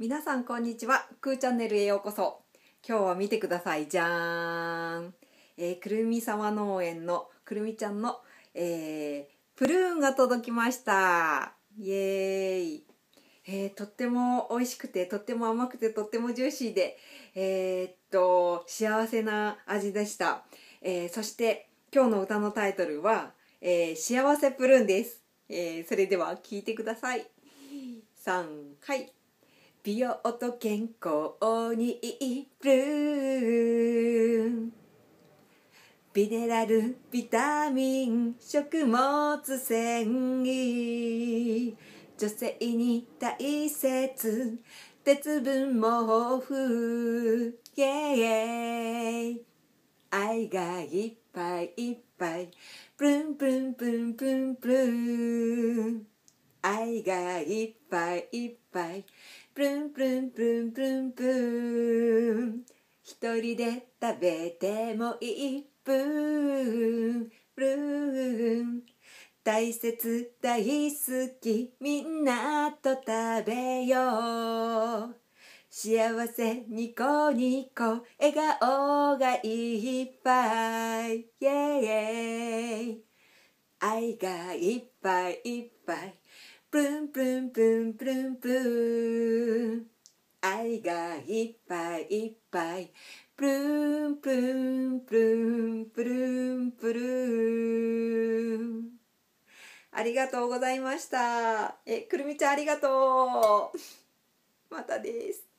皆さんこんにちはくーチャンネルへようこそ今日は見てくださいじゃーん、えー、くるみ沢農園のくるみちゃんの、えー、プルーンが届きましたイエーイ、えー、とっても美味しくてとっても甘くてとってもジューシーでえー、っと幸せな味でした、えそして今日の歌のタイトルは、え幸せプルーンです、えそれでは聞いてください3回美容と健康にいー。ビネラルビタミン食物繊維女性に大切鉄分も豊富イェイ愛がいっぱいいっぱいプルンプルンプルンプルンプルンがいっぱいいっぱいプルンプルンプルンプルンプルンとりで食べてもいいプーンプルーン大切大好きみんなと食べよう幸せニコニコ笑顔がいっぱいイエイ愛がいっぱいいっぱいプルンプルンプルンプルンプルン愛がいっぱいいっぱいプルンプルンプルンプルンプルンありがとうございましたえくるみちゃんありがとうまたです